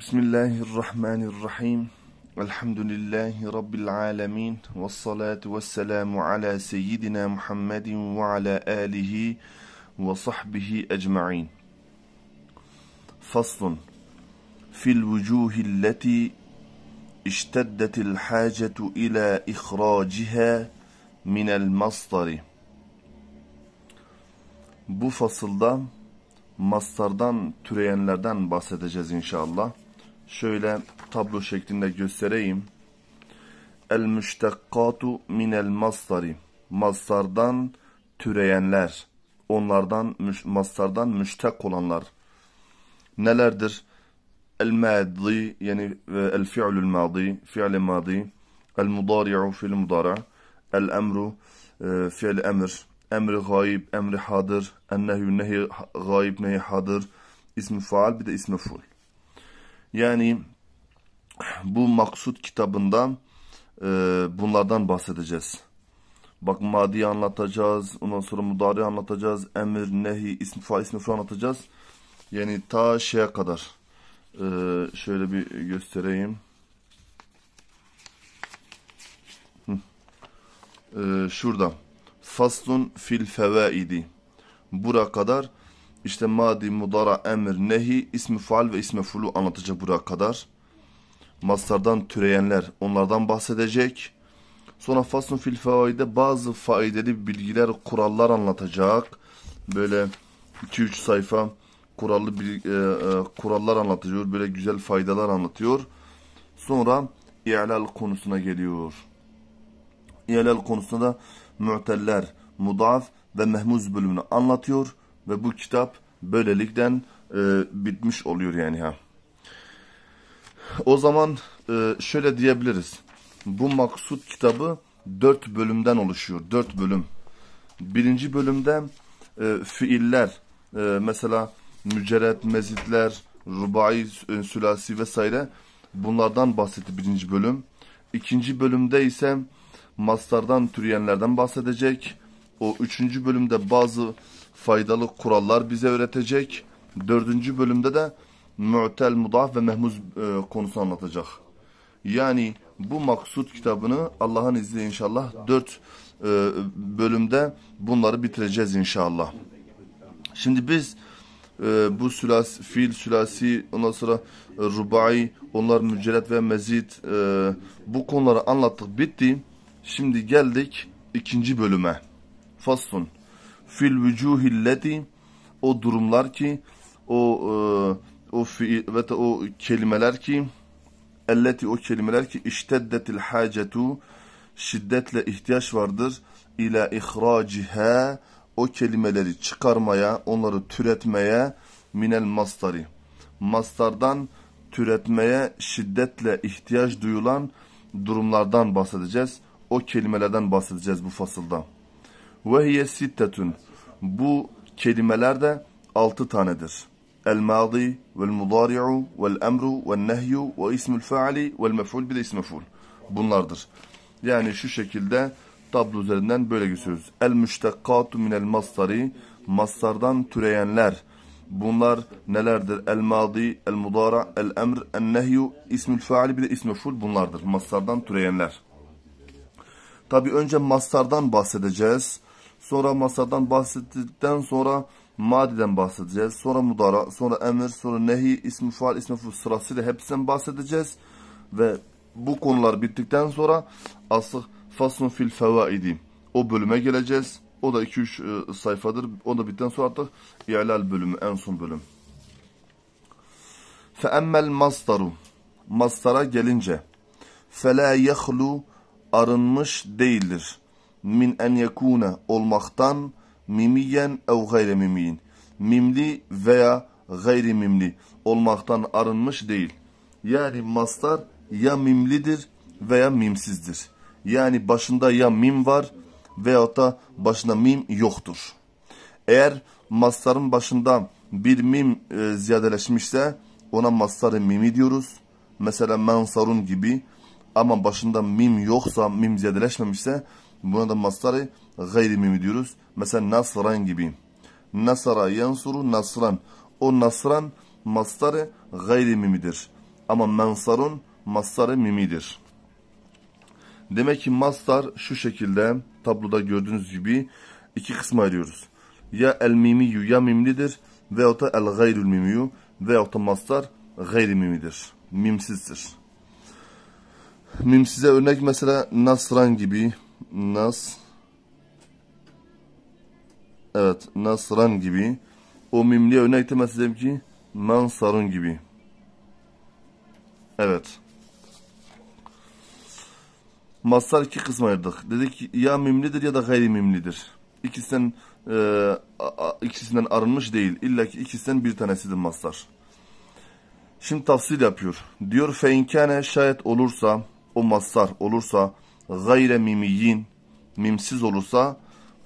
بسم الله الرحمن الرحيم الحمد لله رب العالمين والصلاة والسلام على سيدنا محمد وعلى آله وصحبه أجمعين فصل في الوجوه التي اشتدت الحاجة إلى إخراجها من المصدر Bu fasılda mastardan türeyenlerden bahsedeceğiz inşallah şöyle tablo şeklinde göstereyim. El müştekkatu minel masdari. Masdardan türeyenler. Onlardan masdardan müştek olanlar. Nelerdir? El e, madi yani el fi'lül madi, fi'l madi, el mudari'u fi'l mudara, el emru e, fi'l emr, emri gayib, emri hadir ennehyü nehi gayib, nehi hadir ismi faal bir de ismi ful. Yani bu maksut kitabından e, bunlardan bahsedeceğiz. Bak madi anlatacağız, ondan sonra mudari anlatacağız, emir, nehi, ismi, fa, ismi, fa anlatacağız. Yani ta şeye kadar. E, şöyle bir göstereyim. Ee, şurada. Faslun fil fevaidi. Bura kadar işte madi, mudara, emir, nehi, ismi faal ve ismi fulu anlatacak buraya kadar. Mastardan türeyenler onlardan bahsedecek. Sonra faslun fil faide bazı faideli bilgiler, kurallar anlatacak. Böyle 2-3 sayfa kurallı bir, e, e, kurallar anlatıyor. Böyle güzel faydalar anlatıyor. Sonra i'lal konusuna geliyor. İ'lal konusunda da mu'teller, mudaf ve mehmuz bölümünü anlatıyor. Ve bu kitap böylelikten e, bitmiş oluyor yani ha. O zaman e, şöyle diyebiliriz. Bu maksut kitabı dört bölümden oluşuyor. Dört bölüm. Birinci bölümde e, fiiller, e, mesela mücerret, mezitler, rubai, sülasi vesaire bunlardan bahsetti birinci bölüm. İkinci bölümde ise mastardan türeyenlerden bahsedecek. O üçüncü bölümde bazı faydalı kurallar bize öğretecek. Dördüncü bölümde de mu'tel, mudaf ve mehmuz e, konusunu anlatacak. Yani bu maksut kitabını Allah'ın izniyle inşallah dört e, bölümde bunları bitireceğiz inşallah. Şimdi biz e, bu sülas, fiil sülasi, ondan sonra e, rubai, onlar mücerret ve mezit e, bu konuları anlattık bitti. Şimdi geldik ikinci bölüme. Fasfun fil vücuhilleti o durumlar ki o e, o fi, ve o kelimeler ki elleti o kelimeler ki işteddetil hacetu şiddetle ihtiyaç vardır ile ihraciha o kelimeleri çıkarmaya, onları türetmeye minel mastari. Mastardan türetmeye şiddetle ihtiyaç duyulan durumlardan bahsedeceğiz. O kelimelerden bahsedeceğiz bu fasılda. Ve hiye sittetun. Bu kelimeler de altı tanedir. El madi vel mudari'u vel emru vel ve ismül bir de ism Bunlardır. Yani şu şekilde tablo üzerinden böyle gösteriyoruz. El müştekkatu minel masdari. Mastardan türeyenler. Bunlar nelerdir? El madi, el mudara, el emr, el nehyu, ismül faali bir de ismül bunlardır. Mastardan türeyenler. Tabi önce mastardan bahsedeceğiz. Sonra masadan bahsettikten sonra madiden bahsedeceğiz. Sonra mudara, sonra emir, sonra nehi, ismi faal, ismi ful sırasıyla hepsinden bahsedeceğiz. Ve bu konular bittikten sonra asıl faslun fil fevaidi o bölüme geleceğiz. O da 2-3 e, sayfadır. O da bittikten sonra artık i'lal bölümü, en son bölüm. فَاَمَّا الْمَصْدَرُ Mastara gelince فَلَا يَخْلُ Arınmış değildir min en yekune olmaktan mimiyen ev gayri mimiyin. Mimli veya gayri mimli olmaktan arınmış değil. Yani mastar ya mimlidir veya mimsizdir. Yani başında ya mim var veyahut da başında mim yoktur. Eğer mastarın başında bir mim e, ziyadeleşmişse ona mastarı mimi diyoruz. Mesela mansarun gibi ama başında mim yoksa, mim ziyadeleşmemişse Buna da mastarı gayri diyoruz. Mesela nasran gibi. Nasara yansuru nasran. O nasran mastarı gayrimimidir. Ama mensarun mastarı mimidir. Demek ki mastar şu şekilde tabloda gördüğünüz gibi iki kısma ayırıyoruz. Ya el mimiyu ya mimlidir veyahut da el gayrül mimiyu veyahut da mastar gayrimimidir, Mimsizdir. Mimsize örnek mesela Nasran gibi, Nas Evet, Nasran gibi. O mimliye örnek demesizim ki Mansarun gibi. Evet. Masar iki kısma ayırdık. Dedik ya mimlidir ya da gayri mimlidir. İkisinden, e, ikisinden arınmış değil. İlla ki ikisinden bir tanesidir masar. Şimdi tafsil yapıyor. Diyor feinkane şayet olursa o masar olursa gayre Mimiyin, mimsiz olursa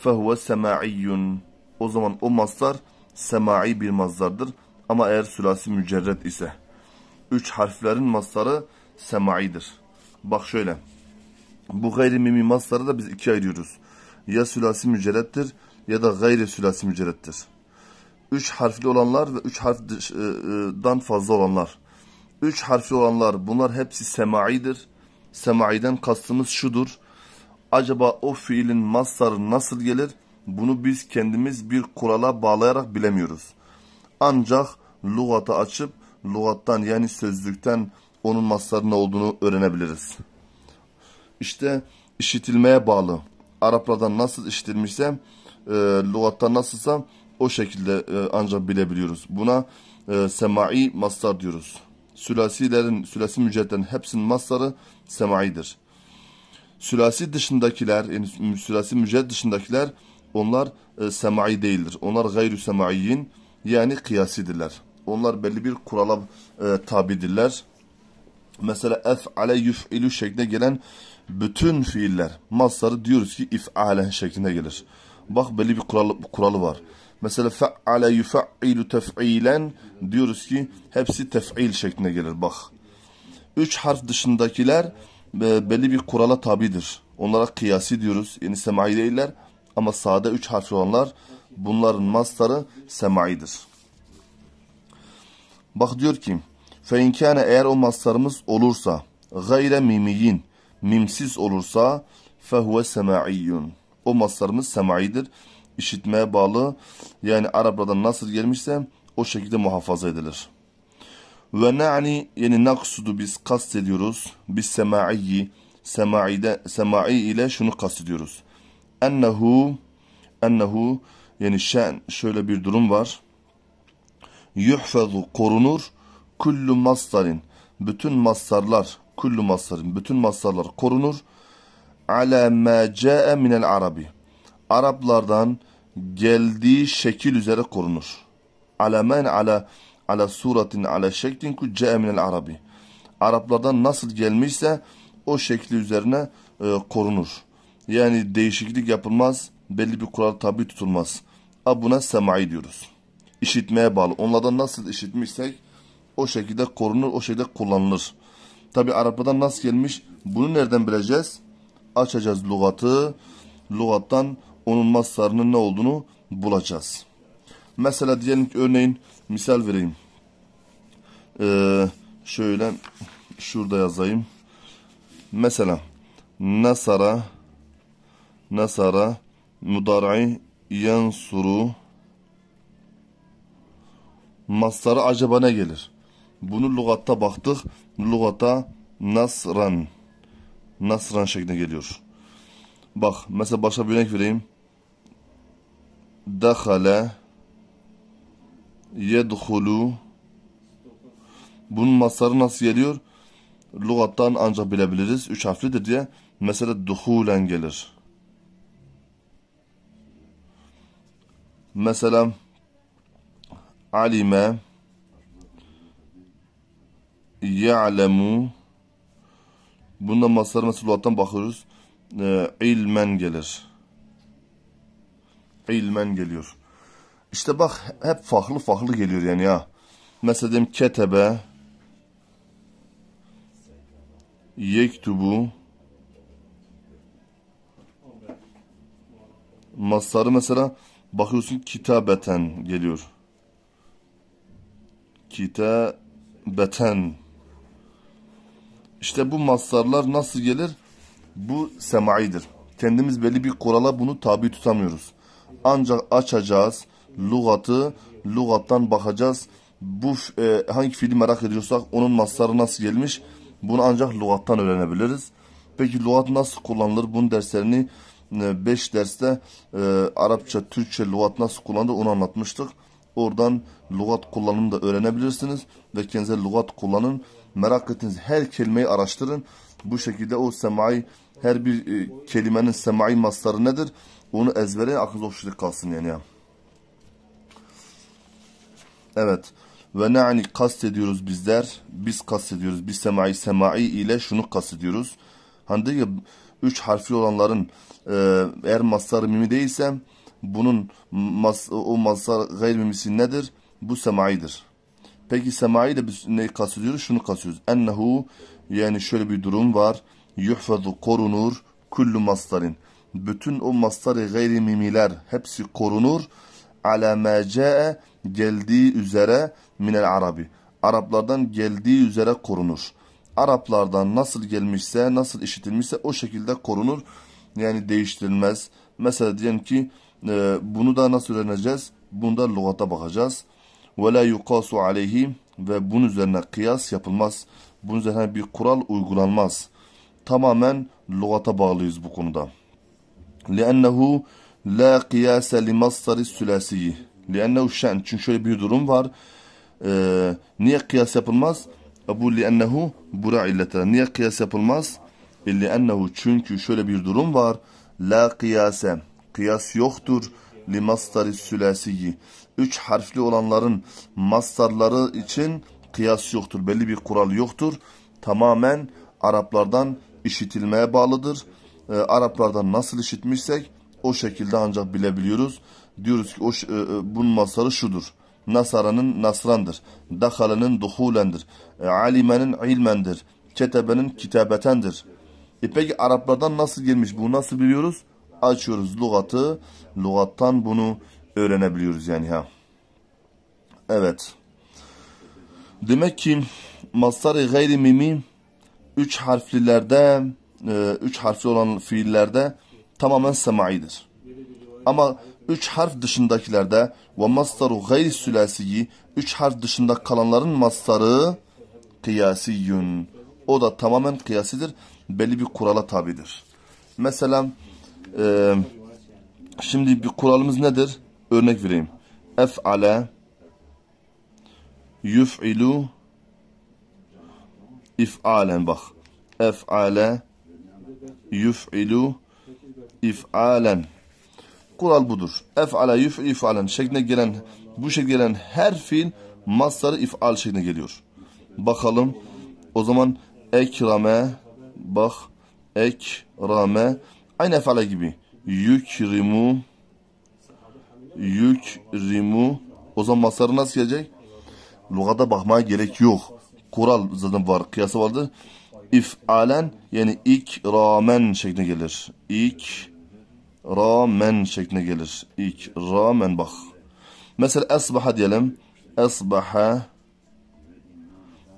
fehuve sema'iyyun o zaman o mazdar semai bir mazdardır ama eğer sülasi mücerred ise üç harflerin mazdarı semaidir. Bak şöyle bu gayri mimi mazdarı da biz ikiye ayırıyoruz. Ya sülasi mücerrettir ya da gayri sülasi mücerrettir. Üç harfli olanlar ve üç harfdan e, e, fazla olanlar. Üç harfli olanlar bunlar hepsi semaidir. Sema'iden kastımız şudur. Acaba o fiilin mastarı nasıl gelir? Bunu biz kendimiz bir kurala bağlayarak bilemiyoruz. Ancak lugata açıp lugattan yani sözlükten onun mastarı ne olduğunu öğrenebiliriz. İşte işitilmeye bağlı. Araplardan nasıl işitilmişse, e, lugattan nasılsa o şekilde e, ancak bilebiliyoruz. Buna e, semai mastar diyoruz sülasilerin, sülasi mücedden hepsinin masları semaidir. Sülasi dışındakiler, yani sülasi müced dışındakiler onlar e, semai değildir. Onlar gayru semaiyin yani kıyasidirler. Onlar belli bir kurala e, tabidirler. Mesela ef'ale yuf'ilu şeklinde gelen bütün fiiller masları diyoruz ki if'ale şeklinde gelir. Bak belli bir kuralı, kuralı var. Mesela fe'ale yufe'ilu tef'ilen diyoruz ki hepsi tef'il şekline gelir bak. Üç harf dışındakiler e, belli bir kurala tabidir. Onlara kıyasi diyoruz. Yani semai değiller ama sade üç harf olanlar bunların mastarı semaidir. Bak diyor ki feinkâne eğer o mastarımız olursa gayre mimiyin mimsiz olursa fehuve sema'iyyun. O mastarımız semaidir işitmeye bağlı yani Araplardan nasıl gelmişse o şekilde muhafaza edilir. Ve na'ni yani naksudu biz kastediyoruz. Biz sema'iyyi sema'ide sema'i ile şunu kastediyoruz. Ennehu ennehu yani şen şöyle bir durum var. Yuhfazu korunur kullu masdarin bütün mastarlar kullu masdarin bütün mastarlar korunur ala ma ca'e minel arabi Araplardan geldiği şekil üzere korunur. Alemen ala ala suratin ala şeklin ku ce'e minel arabi. Araplardan nasıl gelmişse o şekli üzerine e, korunur. Yani değişiklik yapılmaz, belli bir kural tabi tutulmaz. A buna semai diyoruz. İşitmeye bağlı. Onlardan nasıl işitmişsek o şekilde korunur, o şekilde kullanılır. Tabi Araplardan nasıl gelmiş bunu nereden bileceğiz? Açacağız lugatı. Lugattan onun mastarının ne olduğunu bulacağız. Mesela diyelim ki örneğin misal vereyim. Ee, şöyle şurada yazayım. Mesela nasara nasara mudari yansuru mastarı acaba ne gelir? Bunu lugatta baktık. Lugatta nasran nasran şeklinde geliyor. Bak mesela başka bir örnek vereyim. Dehale yedhulu bunun masarı nasıl geliyor? Lugattan ancak bilebiliriz. Üç harflidir diye. Mesela duhulen gelir. Mesela alime ya'lemu bunun masarı nasıl lugattan bakıyoruz? Ee, ilmen gelir ilmen geliyor. İşte bak hep farklı farklı geliyor yani ya. Mesela dedim ketebe yektubu masarı mesela bakıyorsun kitabeten geliyor. Kitabeten. İşte bu masarlar nasıl gelir? Bu semaidir. Kendimiz belli bir kurala bunu tabi tutamıyoruz ancak açacağız lugatı, lugattan bakacağız. Bu e, hangi fiili merak ediyorsak onun masları nasıl gelmiş bunu ancak lugattan öğrenebiliriz. Peki lugat nasıl kullanılır? Bunun derslerini 5 e, derste e, Arapça, Türkçe lugat nasıl kullanılır onu anlatmıştık. Oradan lugat kullanımı da öğrenebilirsiniz ve kendinize lugat kullanın. Merak ettiğiniz her kelimeyi araştırın. Bu şekilde o semai her bir e, kelimenin semai masları nedir? Bunu ezbere akıl hoşluk kalsın yani Evet. Ve ne'ni kastediyoruz bizler. Biz kastediyoruz. Biz semai semai ile şunu kastediyoruz. Hani diyor ya, üç harfli olanların e, eğer masarı mimi değilse bunun mas, o masar gayrimimisi nedir? Bu semaidir. Peki semai de biz neyi kastediyoruz? Şunu kastediyoruz. Ennehu yani şöyle bir durum var. Yuhfazu korunur kullu mastarın bütün o mastar-ı gayri mimiler hepsi korunur. Ala ma geldiği üzere minel arabi. Araplardan geldiği üzere korunur. Araplardan nasıl gelmişse, nasıl işitilmişse o şekilde korunur. Yani değiştirilmez. Mesela diyelim ki e, bunu da nasıl öğreneceğiz? Bunu da lügata bakacağız. Ve la yukasu aleyhi ve bunun üzerine kıyas yapılmaz. Bunun üzerine bir kural uygulanmaz. Tamamen lügata bağlıyız bu konuda. لأنه la قياس لمصدر الثلاثي لأنه şen çünkü şöyle bir durum var. Ee, niye kıyas yapılmaz? Bu لأنه bura illete. Niye kıyas yapılmaz? E, لأنه çünkü şöyle bir durum var. La kıyase. Kıyas yoktur. Li mastari sülasiyi. Üç harfli olanların mastarları için kıyas yoktur. Belli bir kural yoktur. Tamamen Araplardan işitilmeye bağlıdır e, Araplardan nasıl işitmişsek o şekilde ancak bilebiliyoruz. Diyoruz ki o, e, e, bunun masarı şudur. Nasara'nın nasrandır. Dakale'nin duhulendir. E, alimenin ilmendir. Ketebenin kitabetendir. E peki Araplardan nasıl girmiş bu nasıl biliyoruz? Açıyoruz lugatı. Lugattan bunu öğrenebiliyoruz yani ha. Evet. Demek ki masarı gayri mimi üç harflilerde e, üç harfli olan fiillerde tamamen semaidir. Ama üç harf dışındakilerde ve masdaru gayri sülasiyi üç harf dışında kalanların mastarı kıyasiyyun. O da tamamen kıyasidir. Belli bir kurala tabidir. Mesela e, şimdi bir kuralımız nedir? Örnek vereyim. Ef'ale yuf'ilu if'alen bak. Ef'ale yuf'ilu if'alen. Kural budur. Ef'ala yuf'ilu if'alen şeklinde gelen bu şekilde gelen her fiil masları if'al şeklinde geliyor. Bakalım o zaman ekrame bak ekrame aynı ef'ale gibi yükrimu yükrimu o zaman masları nasıl gelecek? Lugada bakmaya gerek yok. Kural zaten var. Kıyası vardı if'alen yani ikramen şeklinde gelir. İk ramen şeklinde gelir. İk ramen bak. Mesela esbaha diyelim. Esbaha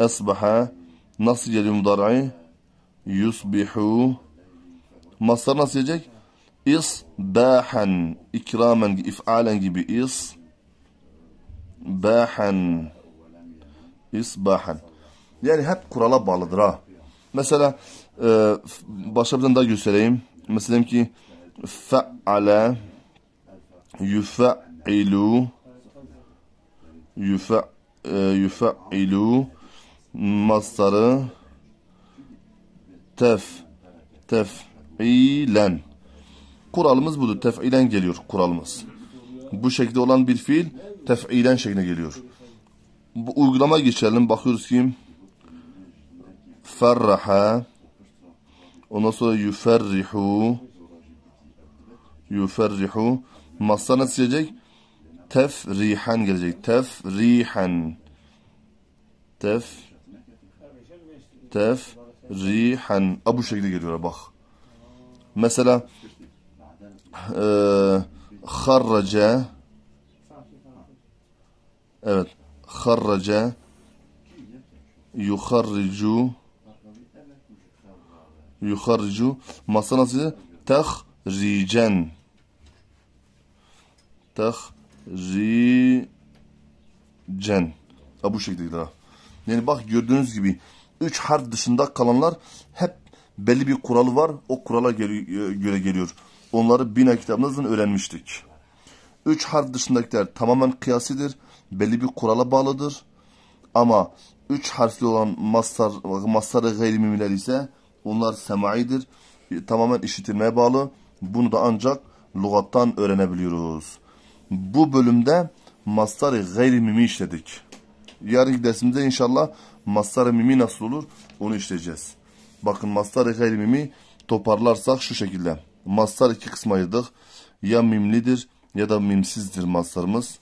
esbaha nasıl gelir mudari? Yusbihu Mastar nasıl gelecek? İsbahan ikramen if'alen gibi is bahan isbahan yani hep kurala bağlıdır ha. Mesela e, başka daha göstereyim. Mesela ki fe'ale yufe'ilu yufe, e, yufe'ilu mastarı tef tef'ilen kuralımız budur. Tef'ilen geliyor kuralımız. Bu şekilde olan bir fiil tef'ilen şekline geliyor. Bu uygulama geçelim. Bakıyoruz ki فرح Ondan yuferrihu yuferrihu masla nasıl gelecek? Tefrihan gelecek. Tefrihan. Tef tefrihan. A bu şekilde geliyor bak. Mesela e, harraca evet harraca yuharricu yuharcu masa nasıl? Tehricen. Tehricen. Ha bu şekilde daha. Yani bak gördüğünüz gibi üç harf dışında kalanlar hep belli bir kuralı var. O kurala e, göre geliyor. Onları bina kitabımızdan öğrenmiştik. Üç harf dışındakiler tamamen kıyasidir. Belli bir kurala bağlıdır. Ama üç harfli olan masar, masarı gayrimimiler ise onlar semaidir. E, tamamen işitilmeye bağlı. Bunu da ancak lugattan öğrenebiliyoruz. Bu bölümde mastar-ı gayri mimi işledik. Yarınki dersimizde inşallah mastar-ı mimi nasıl olur onu işleyeceğiz. Bakın mastar-ı gayri mimi toparlarsak şu şekilde. Mastar iki kısma ayırdık. Ya mimlidir ya da mimsizdir mastarımız.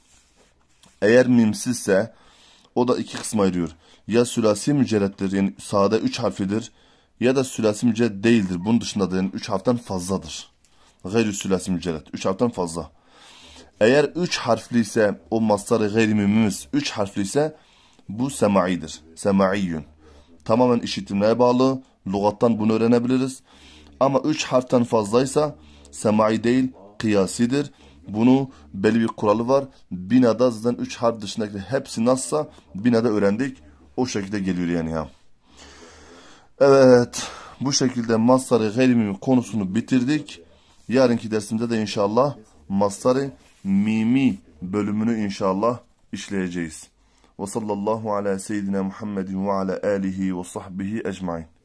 Eğer mimsizse o da iki kısma ayırıyor. Ya sülasi mücerrettir yani sade üç harfidir ya da sülasi mücerret değildir. Bunun dışında da denen 3 harften fazladır. Gayrü sülasi mücerret. 3 harften fazla. Eğer 3 harfli ise o mastarı gayrimümümüz 3 harfli ise bu semaidir. Semaiyyün. Tamamen işitimlere bağlı. Lugattan bunu öğrenebiliriz. Ama 3 harften fazlaysa semai değil kıyasidir. Bunu belli bir kuralı var. Binada zaten 3 harf dışındaki hepsi nasılsa binada öğrendik. O şekilde geliyor yani ya. Evet bu şekilde Masari Gelimi konusunu bitirdik. Yarınki dersimde de inşallah Masari Mimi bölümünü inşallah işleyeceğiz. Ve sallallahu ala seyyidina Muhammedin ve ala alihi ve sahbihi ecmain.